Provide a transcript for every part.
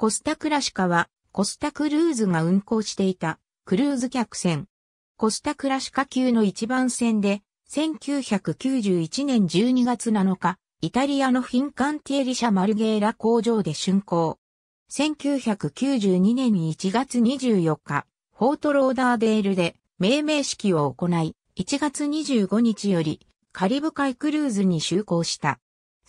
コスタクラシカは、コスタクルーズが運航していた、クルーズ客船。コスタクラシカ級の一番船で、1991年12月7日、イタリアのフィンカンティエリシャ・マルゲーラ工場で竣工。1992年1月24日、フォートローダーデールで命名式を行い、1月25日よりカリブ海クルーズに就航した。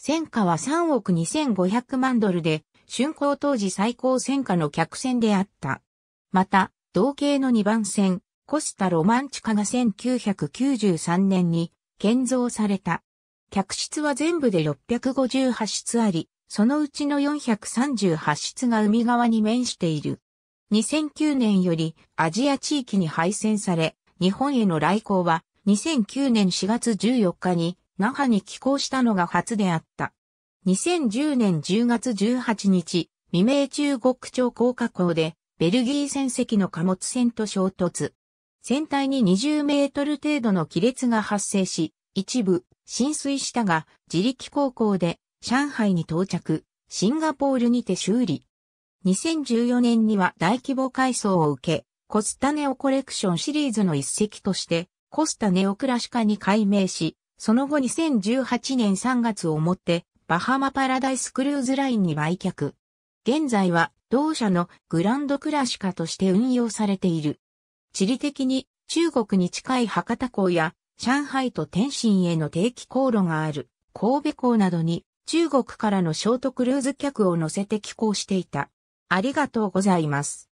戦価は3億2500万ドルで、竣工当時最高戦火の客船であった。また、同系の2番船、コスタ・ロマンチカが1993年に建造された。客室は全部で658室あり、そのうちの438室が海側に面している。2009年よりアジア地域に配線され、日本への来航は2009年4月14日に那覇に寄港したのが初であった。2010年10月18日、未明中国朝高架港で、ベルギー船籍の貨物船と衝突。船体に20メートル程度の亀裂が発生し、一部浸水したが、自力航行で上海に到着、シンガポールにて修理。2014年には大規模改装を受け、コスタネオコレクションシリーズの一隻として、コスタネオクラシカに改名し、その後2018年3月をもって、バハマパラダイスクルーズラインに売却。現在は同社のグランドクラシカとして運用されている。地理的に中国に近い博多港や上海と天津への定期航路がある神戸港などに中国からのショートクルーズ客を乗せて寄港していた。ありがとうございます。